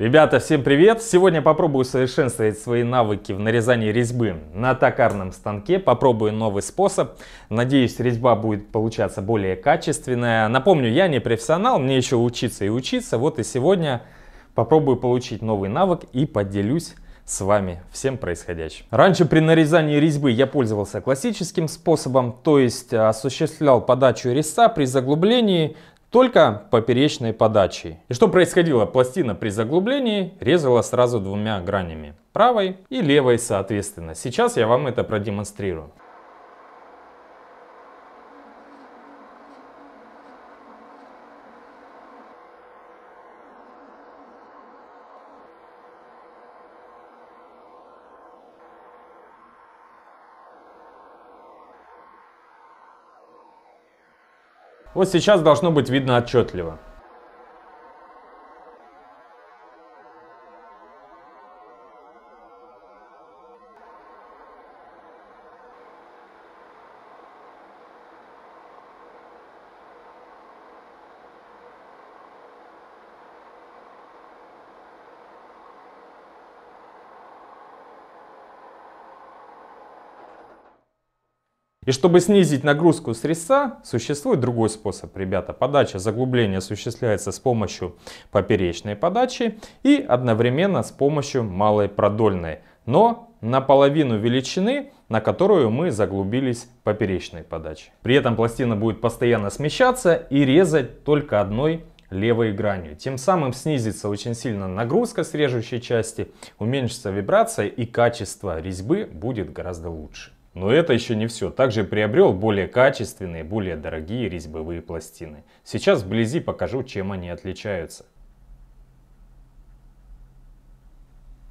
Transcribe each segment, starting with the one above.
Ребята, всем привет! Сегодня попробую совершенствовать свои навыки в нарезании резьбы на токарном станке. Попробую новый способ. Надеюсь, резьба будет получаться более качественная. Напомню, я не профессионал, мне еще учиться и учиться. Вот и сегодня попробую получить новый навык и поделюсь с вами всем происходящим. Раньше при нарезании резьбы я пользовался классическим способом, то есть э, осуществлял подачу резца при заглублении, только поперечной подачей. И что происходило? Пластина при заглублении резала сразу двумя гранями, правой и левой соответственно. Сейчас я вам это продемонстрирую. Вот сейчас должно быть видно отчетливо. И чтобы снизить нагрузку с риса, существует другой способ, ребята. Подача заглубления осуществляется с помощью поперечной подачи и одновременно с помощью малой продольной, но наполовину величины, на которую мы заглубились поперечной подачи. При этом пластина будет постоянно смещаться и резать только одной левой гранью. Тем самым снизится очень сильно нагрузка с режущей части, уменьшится вибрация и качество резьбы будет гораздо лучше. Но это еще не все. Также приобрел более качественные, более дорогие резьбовые пластины. Сейчас вблизи покажу, чем они отличаются.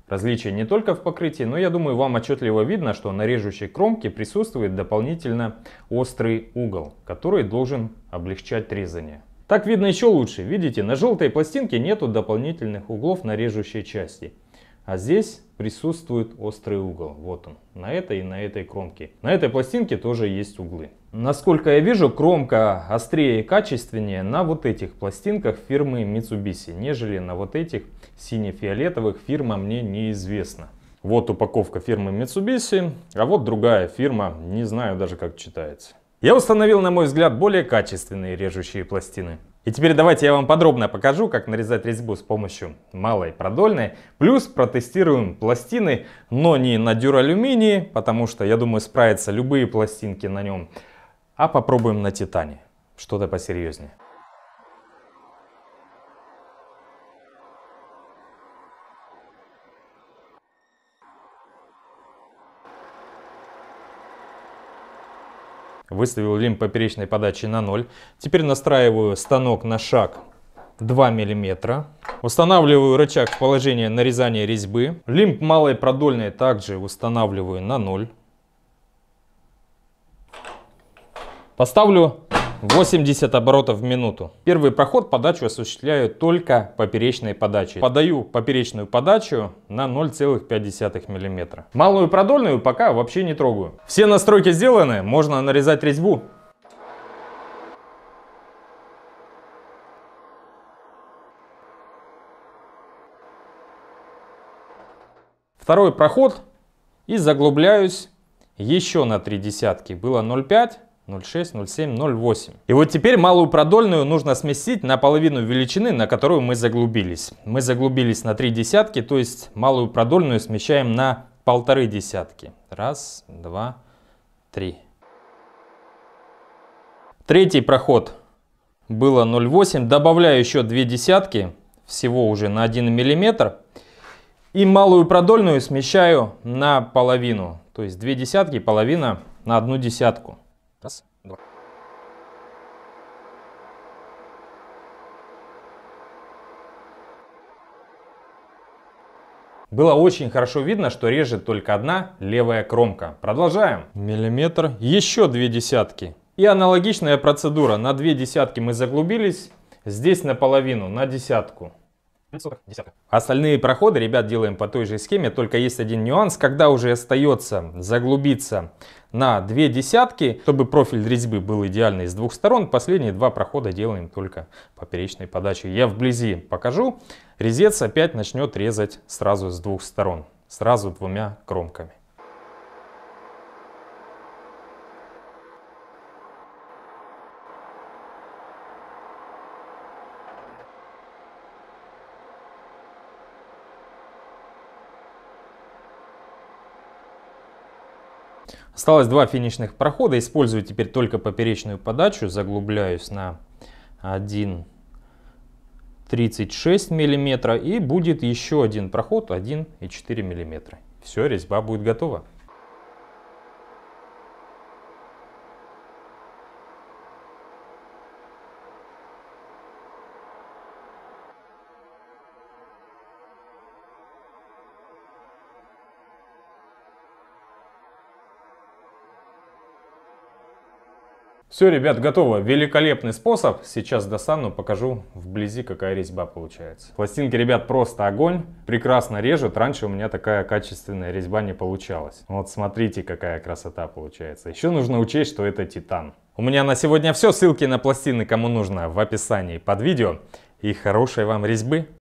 Различие не только в покрытии, но я думаю вам отчетливо видно, что на режущей кромке присутствует дополнительно острый угол, который должен облегчать резание. Так видно еще лучше. Видите, на желтой пластинке нету дополнительных углов на режущей части. А здесь присутствует острый угол. Вот он, на этой и на этой кромке. На этой пластинке тоже есть углы. Насколько я вижу, кромка острее и качественнее на вот этих пластинках фирмы Mitsubishi, нежели на вот этих сине-фиолетовых фирма мне неизвестна. Вот упаковка фирмы Mitsubishi, а вот другая фирма, не знаю даже как читается. Я установил, на мой взгляд, более качественные режущие пластины. И теперь давайте я вам подробно покажу, как нарезать резьбу с помощью малой продольной. Плюс протестируем пластины, но не на дюралюминии, потому что, я думаю, справятся любые пластинки на нем. А попробуем на титане, что-то посерьезнее. Выставил лимп поперечной подачи на 0. Теперь настраиваю станок на шаг 2 мм. Устанавливаю рычаг в положение нарезания резьбы. Лимп малой продольной также устанавливаю на 0. Поставлю 80 оборотов в минуту. Первый проход подачу осуществляю только поперечной подачей. Подаю поперечную подачу на 0,5 мм. Малую продольную пока вообще не трогаю. Все настройки сделаны, можно нарезать резьбу. Второй проход и заглубляюсь еще на три десятки. Было 0,5 0,6, 0,7, 0,8. И вот теперь малую продольную нужно сместить на половину величины, на которую мы заглубились. Мы заглубились на 3 десятки, то есть малую продольную смещаем на полторы десятки. Раз, два, три. Третий проход было 0,8. Добавляю еще 2 десятки, всего уже на 1 миллиметр. И малую продольную смещаю на половину. То есть 2 десятки, половина на одну десятку. Раз, два. Было очень хорошо видно, что режет только одна левая кромка. Продолжаем. Миллиметр, еще две десятки. И аналогичная процедура. На две десятки мы заглубились, здесь наполовину, на десятку соток, десятка. Остальные проходы, ребят, делаем по той же схеме, только есть один нюанс. Когда уже остается заглубиться на две десятки, чтобы профиль резьбы был идеальный с двух сторон, последние два прохода делаем только поперечной подачей. Я вблизи покажу. Резец опять начнет резать сразу с двух сторон, сразу двумя кромками. Осталось два финишных прохода. Использую теперь только поперечную подачу. Заглубляюсь на 1,36 мм. И будет еще один проход 1,4 мм. Все, резьба будет готова. Все, ребят, готово. Великолепный способ. Сейчас достану, покажу вблизи, какая резьба получается. Пластинки, ребят, просто огонь. Прекрасно режет. Раньше у меня такая качественная резьба не получалась. Вот смотрите, какая красота получается. Еще нужно учесть, что это титан. У меня на сегодня все. Ссылки на пластины, кому нужно, в описании под видео. И хорошей вам резьбы!